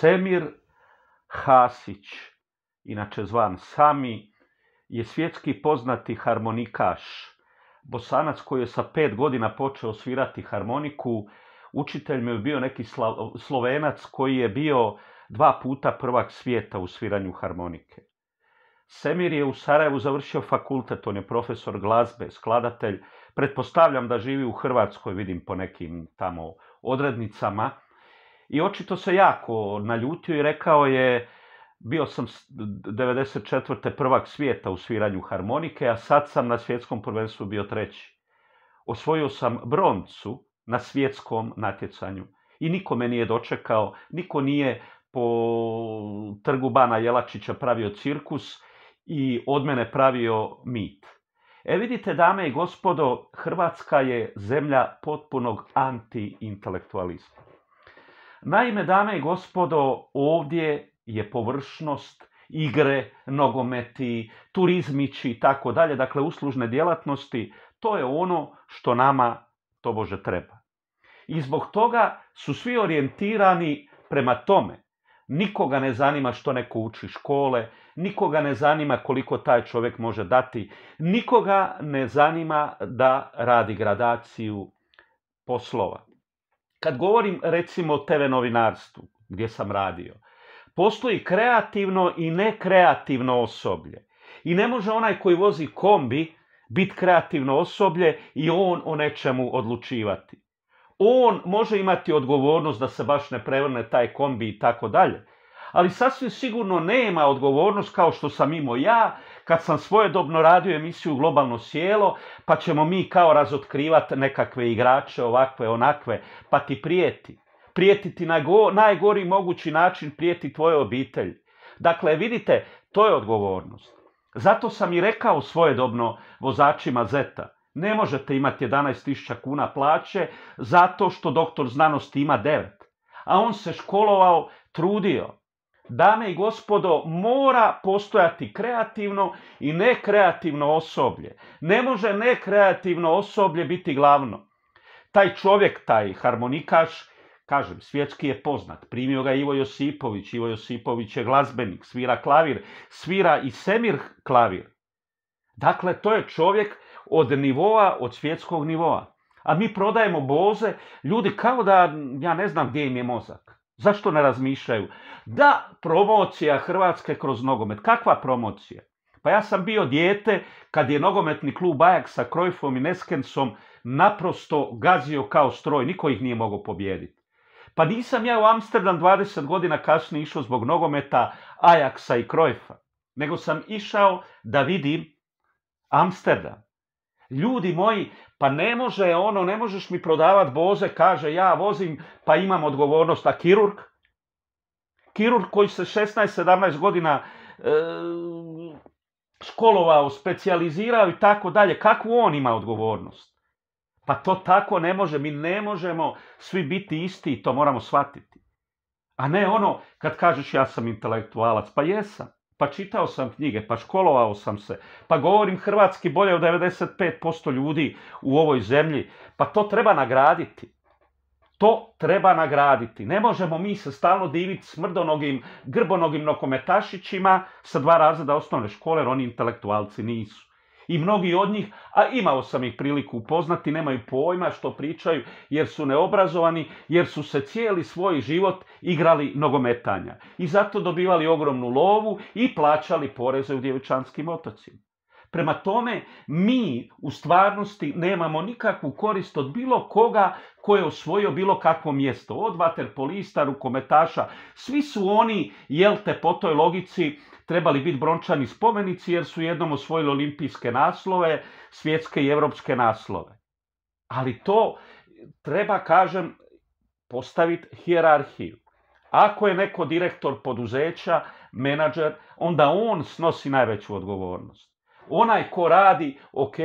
Semir Hasić, inače zvan Sami, je svjetski poznati harmonikaš. Bosanac koji je sa pet godina počeo svirati harmoniku, učitelj mu je bio neki slovenac koji je bio dva puta prvak svijeta u sviranju harmonike. Semir je u Sarajevu završio fakultet, on je profesor glazbe, skladatelj. Pretpostavljam da živi u Hrvatskoj, vidim po nekim tamo odrednicama. I očito se jako naljutio i rekao je, bio sam 94. prvak svijeta u sviranju harmonike, a sad sam na svjetskom prvenstvu bio treći. Osvojio sam broncu na svjetskom natjecanju i niko me nije dočekao, niko nije po trgu Bana Jelačića pravio cirkus i od mene pravio mit. E vidite, dame i gospodo, Hrvatska je zemlja potpunog antiintelektualizma. Naime, dame i gospodo, ovdje je površnost igre, nogometi, turizmići i tako dalje, dakle uslužne djelatnosti, to je ono što nama tobože treba. I zbog toga su svi orijentirani prema tome. Nikoga ne zanima što neko uči škole, nikoga ne zanima koliko taj čovjek može dati, nikoga ne zanima da radi gradaciju poslova. Kad govorim recimo o TV novinarstvu gdje sam radio, postoji kreativno i nekreativno osoblje. I ne može onaj koji vozi kombi biti kreativno osoblje i on o nečemu odlučivati. On može imati odgovornost da se baš ne prevrne taj kombi i tako dalje. Ali sasvim sigurno nema odgovornost kao što sam imao ja kad sam svojedobno radio emisiju Globalno sjelo, pa ćemo mi kao razotkrivati nekakve igrače, ovakve, onakve, pa ti prijeti. Prijetiti na go, najgori mogući način prijeti tvoje obitelji. Dakle, vidite, to je odgovornost. Zato sam i rekao svojedobno vozačima Zeta. Ne možete imati 11.000 kuna plaće zato što doktor znanosti ima devet. A on se školovao, trudio. Dame i gospodo, mora postojati kreativno i nekreativno osoblje. Ne može nekreativno osoblje biti glavno. Taj čovjek, taj harmonikaš, kažem, svjetski je poznat. Primio ga Ivo Josipović. Ivo Josipović je glazbenik, svira klavir, svira i Semir klavir. Dakle, to je čovjek od nivoa, od svjetskog nivoa. A mi prodajemo boze, ljudi kao da, ja ne znam gdje im je mozak. Zašto ne razmišljaju? Da, promocija Hrvatske kroz nogomet. Kakva promocija? Pa ja sam bio dijete kad je nogometni klub Ajax sa Krojfom i Neskensom naprosto gazio kao stroj. Niko ih nije mogao pobijediti. Pa nisam ja u Amsterdam 20 godina kasnije išao zbog nogometa Ajaksa i Krojfa. Nego sam išao da vidim Amsterdam. Ljudi moji, pa ne može ono, ne možeš mi prodavat boze, kaže ja vozim, pa imam odgovornost, a kirurg? Kirurg koji se 16-17 godina e, školovao, specijalizirao i tako dalje, kakvu on ima odgovornost? Pa to tako ne može, mi ne možemo svi biti isti i to moramo shvatiti. A ne ono kad kažeš ja sam intelektualac, pa jesam pa čitao sam knjige, pa školovao sam se, pa govorim hrvatski bolje od 95% ljudi u ovoj zemlji, pa to treba nagraditi. To treba nagraditi. Ne možemo mi se stalno diviti smrdonogim, grbonogim nokometašićima sa dva razreda osnovne škole, jer oni intelektualci nisu i mnogi od njih, a imao sam ih priliku upoznati, nemaju pojma što pričaju jer su neobrazovani, jer su se cijeli svoj život igrali nogometanja. I zato dobivali ogromnu lovu i plaćali poreze u djevičanskim otocima. Prema tome, mi u stvarnosti nemamo nikakvu korist od bilo koga ko je osvojio bilo kakvo mjesto. Od vaterpolista, rukometaša, svi su oni, jel te, po toj logici trebali biti brončani spomenici jer su jednom osvojili olimpijske naslove, svjetske i europske naslove. Ali to treba, kažem, postaviti hijerarhiju. Ako je neko direktor poduzeća, menadžer, onda on snosi najveću odgovornost. Onaj ko radi, ok,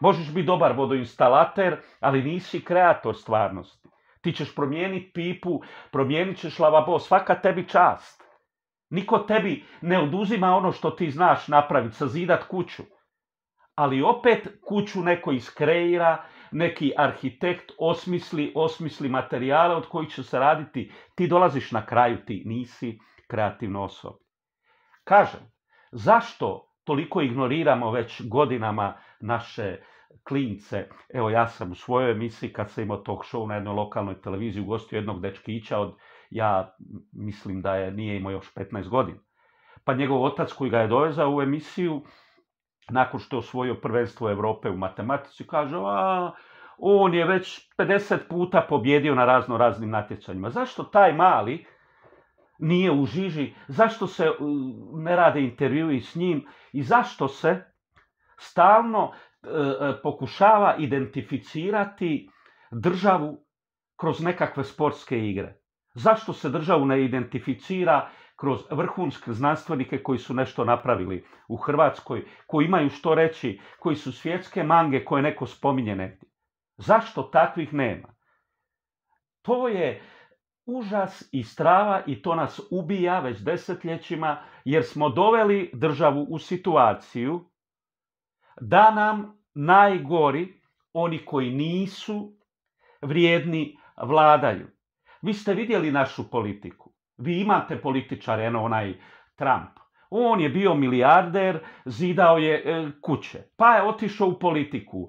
možeš biti dobar vodoinstalater, ali nisi kreator stvarnosti. Ti ćeš promijeniti pipu, promijenit ćeš lavabo, svaka tebi čast. Niko tebi ne oduzima ono što ti znaš napraviti, sazidat kuću. Ali opet kuću neko iskreira, neki arhitekt osmisli, osmisli materijale od kojih će se raditi. Ti dolaziš na kraju, ti nisi kreativna osoba. Kažem, zašto toliko ignoriramo već godinama naše klince. Evo ja sam u svojoj emisiji kad sam imao talk show na jednoj lokalnoj televiziji gostu jednog dečkića od ja mislim da je, nije imao još 15 godina. Pa njegov otac koji ga je dovezao u emisiju, nakon što je osvojio prvenstvo Europe u matematici, kaže, a, on je već 50 puta pobjedio na razno raznim natjecanjima. Zašto taj mali nije u žiži, zašto se ne rade intervjui s njim i zašto se stalno e, e, pokušava identificirati državu kroz nekakve sportske igre. Zašto se državu ne identificira kroz vrhunske znanstvenike koji su nešto napravili u Hrvatskoj, koji imaju što reći, koji su svjetske mange koje neko spominje negdje? Zašto takvih nema? To je užas i strava i to nas ubija već desetljećima jer smo doveli državu u situaciju da nam najgori, oni koji nisu vrijedni, vladaju. Vi ste vidjeli našu politiku. Vi imate političar, eno onaj Trump. On je bio milijarder, zidao je e, kuće, pa je otišao u politiku. E,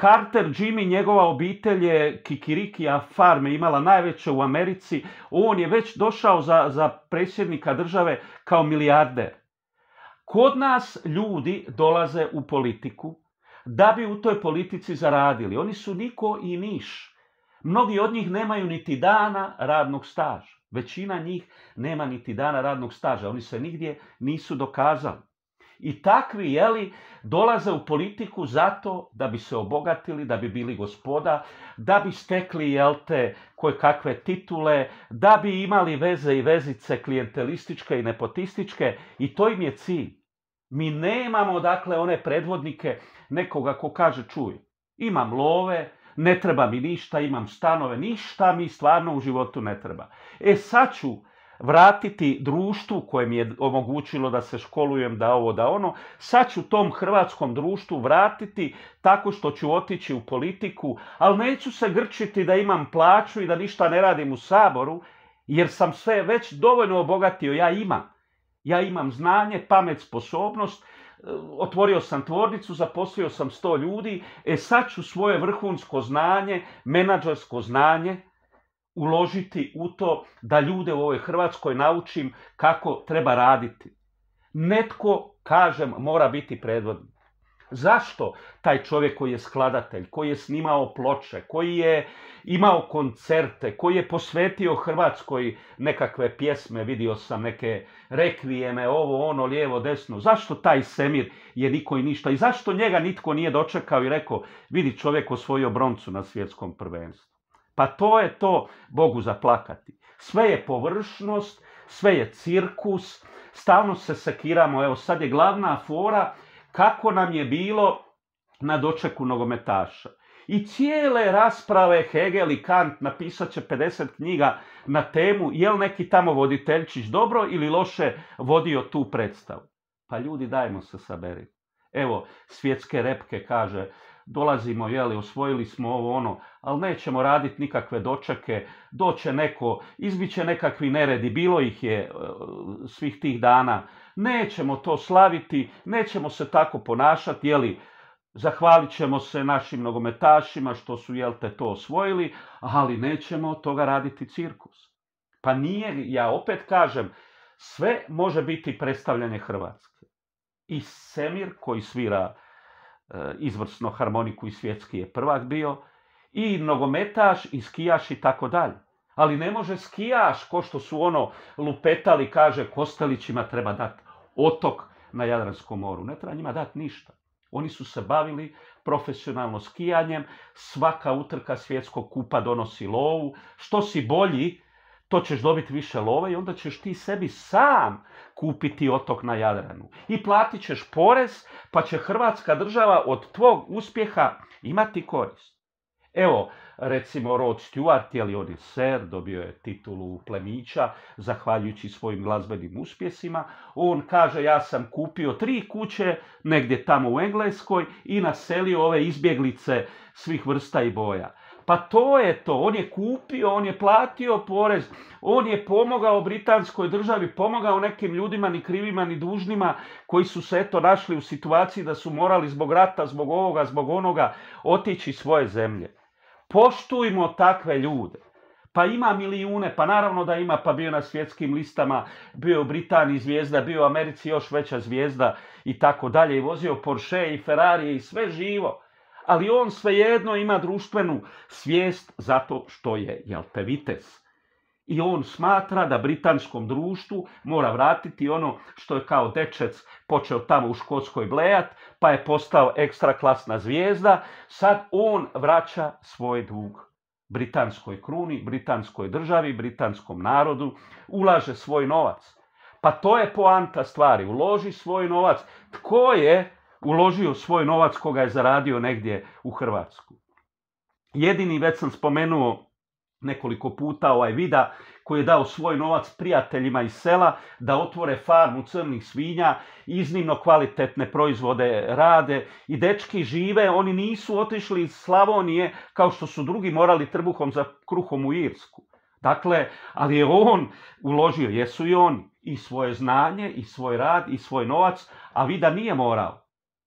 Carter, Jimmy, njegova obitelj je Kikirikija farme imala najveće u Americi. On je već došao za, za predsjednika države kao milijarder. Kod nas ljudi dolaze u politiku da bi u toj politici zaradili. Oni su niko i niš. Mnogi od njih nemaju niti dana radnog staža. Većina njih nema niti dana radnog staža. Oni se nigdje nisu dokazali. I takvi, jeli, dolaze u politiku zato da bi se obogatili, da bi bili gospoda, da bi stekli, jel te, koje kakve titule, da bi imali veze i vezice klijentelističke i nepotističke i to im je cilj. Mi nemamo, dakle, one predvodnike nekoga ko kaže, čuj, imam love, ne treba mi ništa, imam stanove, ništa mi stvarno u životu ne treba. E sad ću vratiti društvu koje mi je omogućilo da se školujem, da ovo, da ono. Sad ću tom hrvatskom društvu vratiti tako što ću otići u politiku, ali neću se grčiti da imam plaću i da ništa ne radim u saboru, jer sam sve već dovoljno obogatio, ja imam. Ja imam znanje, pamet, sposobnost otvorio sam tvornicu, zaposlio sam sto ljudi, e sad ću svoje vrhunsko znanje, menadžersko znanje, uložiti u to da ljude u ovoj Hrvatskoj naučim kako treba raditi. Netko, kažem, mora biti predvodnik. Zašto taj čovjek koji je skladatelj, koji je snimao ploče, koji je imao koncerte, koji je posvetio Hrvatskoj nekakve pjesme, vidio sam neke rekvijeme, ovo, ono, lijevo, desno. Zašto taj Semir je niko i ništa? I zašto njega nitko nije dočekao i rekao, vidi čovjek osvojio broncu na svjetskom prvenstvu? Pa to je to Bogu zaplakati. Sve je površnost, sve je cirkus, stalno se sekiramo, evo sad je glavna fora, kako nam je bilo na dočeku nogometaša. I cijele rasprave Hegel i Kant napisat će 50 knjiga na temu je li neki tamo voditeljčić dobro ili loše vodio tu predstavu. Pa ljudi, dajmo se saberi. Evo, svjetske repke kaže, dolazimo, jeli, osvojili smo ovo ono, ali nećemo raditi nikakve dočake, doće neko, izbiće nekakvi neredi, bilo ih je e, svih tih dana, nećemo to slaviti, nećemo se tako ponašati, jeli, Zahvalit ćemo se našim nogometašima što su, jel te, to osvojili, ali nećemo od toga raditi cirkus. Pa nije, ja opet kažem, sve može biti predstavljanje Hrvatske. I Semir koji svira E, izvrsno harmoniku i svjetski je prvak bio, i nogometaš, i skijaš i tako dalje. Ali ne može skijaš, ko što su ono lupetali, kaže, Kostelićima treba dati otok na Jadranskom moru. Ne treba njima dati ništa. Oni su se bavili profesionalno skijanjem, svaka utrka svjetskog kupa donosi lovu. Što si bolji, to ćeš dobiti više love i onda ćeš ti sebi sam kupiti otok na Jadranu. I platit ćeš porez, pa će Hrvatska država od tvog uspjeha imati korist. Evo, recimo Rod Stewart, je on je ser, dobio je titulu plemića, zahvaljujući svojim glazbenim uspjesima. On kaže, ja sam kupio tri kuće negdje tamo u Engleskoj i naselio ove izbjeglice svih vrsta i boja. Pa to je to. On je kupio, on je platio porez, on je pomogao britanskoj državi, pomogao nekim ljudima, ni krivima, ni dužnima, koji su se eto našli u situaciji da su morali zbog rata, zbog ovoga, zbog onoga, otići svoje zemlje. Poštujmo takve ljude. Pa ima milijune, pa naravno da ima, pa bio na svjetskim listama, bio u Britaniji zvijezda, bio u Americi još veća zvijezda i tako dalje. I vozio Porsche i Ferrari i sve živo ali on svejedno ima društvenu svijest zato što je vitez I on smatra da britanskom društvu mora vratiti ono što je kao dečec počeo tamo u Škotskoj blejat, pa je postao ekstra klasna zvijezda. Sad on vraća svoj dug britanskoj kruni, britanskoj državi, britanskom narodu, ulaže svoj novac. Pa to je poanta stvari, uloži svoj novac. Tko je uložio svoj novac koga je zaradio negdje u Hrvatsku. Jedini, već sam spomenuo nekoliko puta ovaj vida, koji je dao svoj novac prijateljima iz sela da otvore farmu crnih svinja, iznimno kvalitetne proizvode rade i dečki žive, oni nisu otišli iz Slavonije kao što su drugi morali trbuhom za kruhom u Irsku. Dakle, ali je on uložio, jesu i on, i svoje znanje, i svoj rad, i svoj novac, a vida nije morao.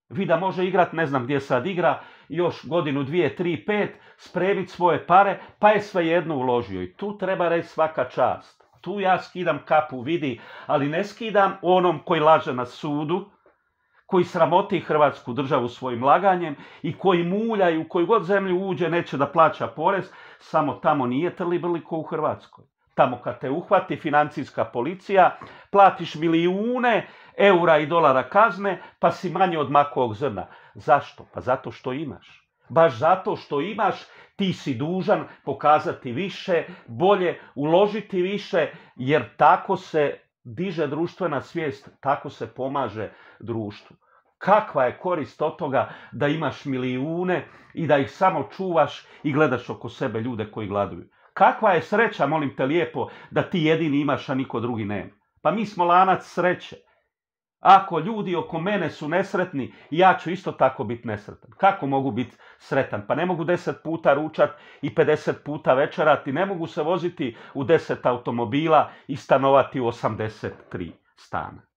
Vida da može igrat, ne znam gdje sad igra, još godinu, dvije, tri, pet, spremit svoje pare, pa je svejedno uložio. I tu treba reći svaka čast. Tu ja skidam kapu, vidi, ali ne skidam onom koji laže na sudu, koji sramoti Hrvatsku državu svojim laganjem i koji mulja i u koju god zemlju uđe neće da plaća porez, samo tamo nije trli brliko u Hrvatskoj tamo kad te uhvati financijska policija, platiš milijune eura i dolara kazne, pa si manje od makovog zrna. Zašto? Pa zato što imaš. Baš zato što imaš, ti si dužan pokazati više, bolje uložiti više, jer tako se diže društvena svijest, tako se pomaže društvu. Kakva je korist od toga da imaš milijune i da ih samo čuvaš i gledaš oko sebe ljude koji gladuju? Kakva je sreća, molim te lijepo, da ti jedini imaš, a niko drugi nema. Pa mi smo lanac sreće. Ako ljudi oko mene su nesretni, ja ću isto tako biti nesretan. Kako mogu biti sretan? Pa ne mogu deset puta ručat i 50 puta večerati, ne mogu se voziti u deset automobila i stanovati u 83 stana.